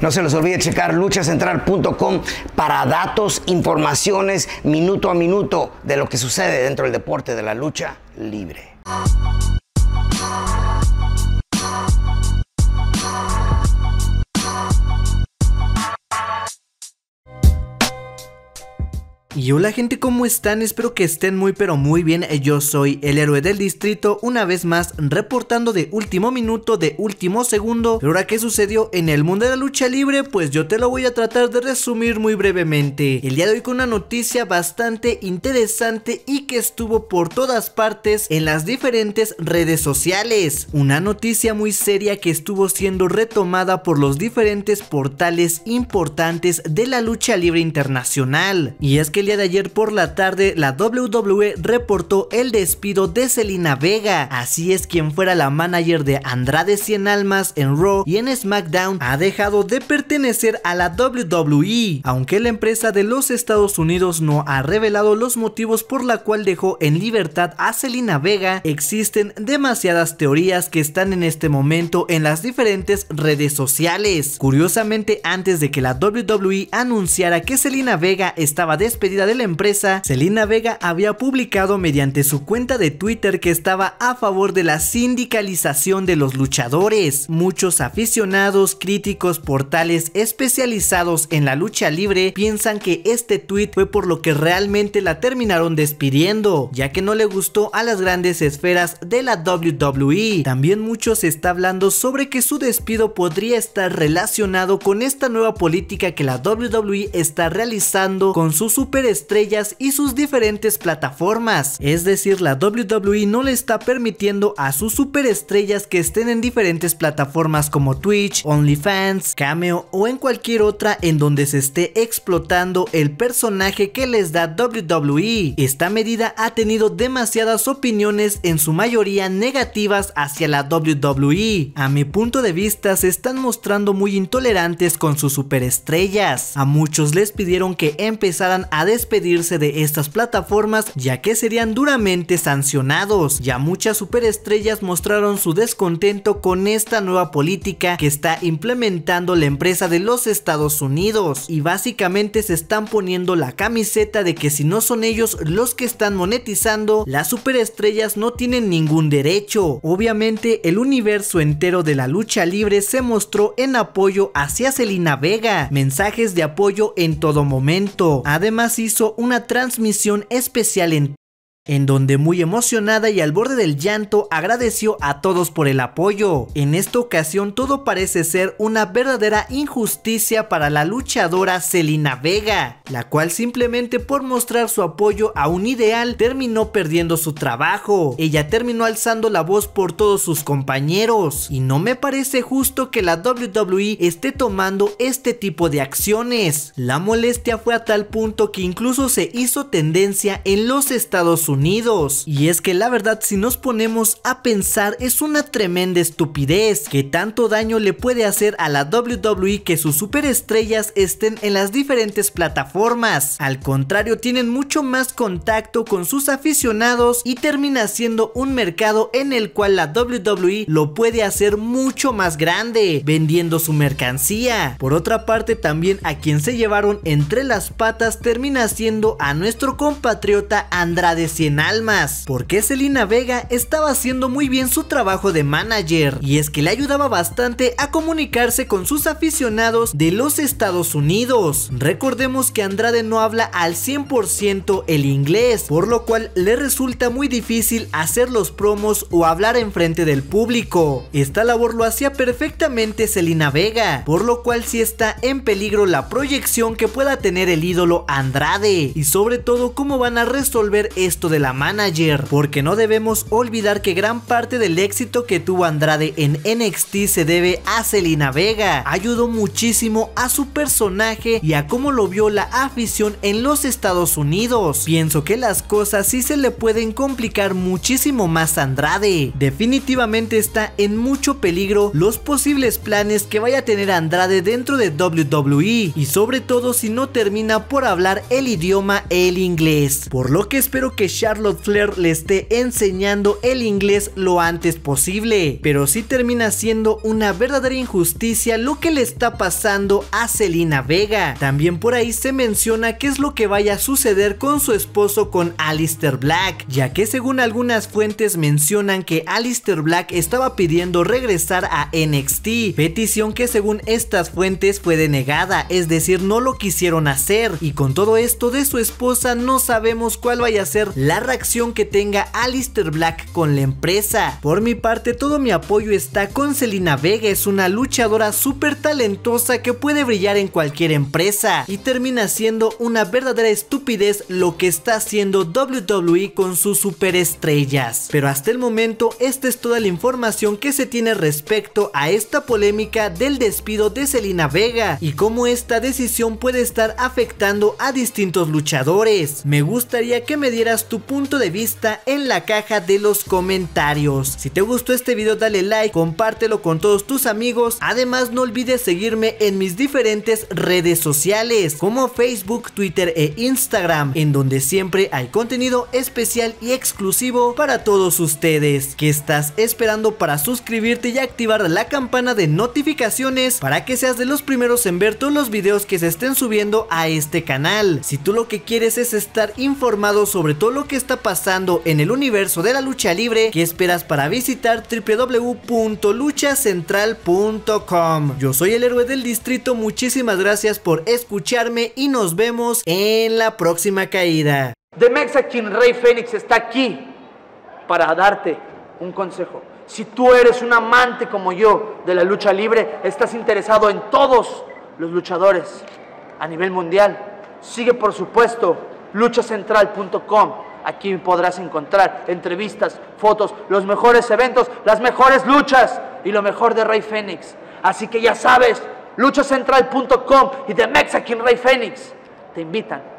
No se les olvide checar luchacentral.com para datos, informaciones minuto a minuto de lo que sucede dentro del deporte de la lucha libre. Y hola gente, ¿cómo están? Espero que estén muy pero muy bien. Eh, yo soy el héroe del distrito, una vez más reportando de último minuto, de último segundo. Pero ahora, ¿qué sucedió en el mundo de la lucha libre? Pues yo te lo voy a tratar de resumir muy brevemente. El día de hoy con una noticia bastante interesante y que estuvo por todas partes en las diferentes redes sociales. Una noticia muy seria que estuvo siendo retomada por los diferentes portales importantes de la lucha libre internacional. Y es que el de ayer por la tarde, la WWE reportó el despido de Selena Vega. Así es, quien fuera la manager de Andrade 100 Almas en Raw y en SmackDown ha dejado de pertenecer a la WWE, aunque la empresa de los Estados Unidos no ha revelado los motivos por la cual dejó en libertad a Selena Vega, existen demasiadas teorías que están en este momento en las diferentes redes sociales. Curiosamente, antes de que la WWE anunciara que Selina Vega estaba despedida de la empresa, Celina Vega había publicado mediante su cuenta de Twitter que estaba a favor de la sindicalización de los luchadores. Muchos aficionados, críticos, portales especializados en la lucha libre piensan que este tweet fue por lo que realmente la terminaron despidiendo, ya que no le gustó a las grandes esferas de la WWE. También mucho se está hablando sobre que su despido podría estar relacionado con esta nueva política que la WWE está realizando con su super estrellas y sus diferentes plataformas. Es decir, la WWE no le está permitiendo a sus superestrellas que estén en diferentes plataformas como Twitch, OnlyFans, Cameo o en cualquier otra en donde se esté explotando el personaje que les da WWE. Esta medida ha tenido demasiadas opiniones en su mayoría negativas hacia la WWE. A mi punto de vista se están mostrando muy intolerantes con sus superestrellas. A muchos les pidieron que empezaran a despedirse de estas plataformas ya que serían duramente sancionados. Ya muchas superestrellas mostraron su descontento con esta nueva política que está implementando la empresa de los Estados Unidos y básicamente se están poniendo la camiseta de que si no son ellos los que están monetizando, las superestrellas no tienen ningún derecho. Obviamente el universo entero de la lucha libre se mostró en apoyo hacia Selena Vega, mensajes de apoyo en todo momento. Además hizo una transmisión especial en en donde muy emocionada y al borde del llanto agradeció a todos por el apoyo. En esta ocasión todo parece ser una verdadera injusticia para la luchadora Celina Vega, la cual simplemente por mostrar su apoyo a un ideal terminó perdiendo su trabajo. Ella terminó alzando la voz por todos sus compañeros y no me parece justo que la WWE esté tomando este tipo de acciones. La molestia fue a tal punto que incluso se hizo tendencia en los Estados Unidos y es que la verdad si nos ponemos a pensar es una tremenda estupidez que tanto daño le puede hacer a la WWE que sus superestrellas estén en las diferentes plataformas. Al contrario tienen mucho más contacto con sus aficionados y termina siendo un mercado en el cual la WWE lo puede hacer mucho más grande, vendiendo su mercancía. Por otra parte también a quien se llevaron entre las patas termina siendo a nuestro compatriota Andrade almas. Porque Selena Vega estaba haciendo muy bien su trabajo de manager y es que le ayudaba bastante a comunicarse con sus aficionados de los Estados Unidos. Recordemos que Andrade no habla al 100% el inglés, por lo cual le resulta muy difícil hacer los promos o hablar en frente del público. Esta labor lo hacía perfectamente Selena Vega, por lo cual si está en peligro la proyección que pueda tener el ídolo Andrade y sobre todo cómo van a resolver esto de la manager, porque no debemos olvidar que gran parte del éxito que tuvo Andrade en NXT se debe a Selena Vega. Ayudó muchísimo a su personaje y a cómo lo vio la afición en los Estados Unidos. Pienso que las cosas sí se le pueden complicar muchísimo más a Andrade. Definitivamente está en mucho peligro los posibles planes que vaya a tener Andrade dentro de WWE y sobre todo si no termina por hablar el idioma el inglés. Por lo que espero que Charlotte Flair le esté enseñando el inglés lo antes posible. Pero sí termina siendo una verdadera injusticia lo que le está pasando a Selena Vega. También por ahí se menciona qué es lo que vaya a suceder con su esposo con Alistair Black, ya que según algunas fuentes mencionan que Alistair Black estaba pidiendo regresar a NXT, petición que según estas fuentes fue denegada, es decir, no lo quisieron hacer y con todo esto de su esposa no sabemos cuál vaya a ser la la reacción que tenga Alistair Black con la empresa. Por mi parte, todo mi apoyo está con Celina Vega, es una luchadora súper talentosa que puede brillar en cualquier empresa y termina siendo una verdadera estupidez lo que está haciendo WWE con sus superestrellas. Pero hasta el momento, esta es toda la información que se tiene respecto a esta polémica del despido de Celina Vega y cómo esta decisión puede estar afectando a distintos luchadores. Me gustaría que me dieras tu punto de vista en la caja de los comentarios. Si te gustó este video dale like, compártelo con todos tus amigos. Además no olvides seguirme en mis diferentes redes sociales como Facebook, Twitter e Instagram, en donde siempre hay contenido especial y exclusivo para todos ustedes. que estás esperando para suscribirte y activar la campana de notificaciones para que seas de los primeros en ver todos los videos que se estén subiendo a este canal? Si tú lo que quieres es estar informado sobre todo lo que ¿Qué está pasando en el universo de la lucha libre ¿Qué esperas para visitar www.luchacentral.com. Yo soy el héroe del distrito, muchísimas gracias por escucharme y nos vemos en la próxima caída. The Mexican Rey Fénix está aquí para darte un consejo. Si tú eres un amante como yo de la lucha libre, estás interesado en todos los luchadores a nivel mundial, sigue por supuesto luchacentral.com Aquí podrás encontrar entrevistas, fotos, los mejores eventos, las mejores luchas y lo mejor de Rey Fénix. Así que ya sabes, luchacentral.com y The Mexican Rey Fénix te invitan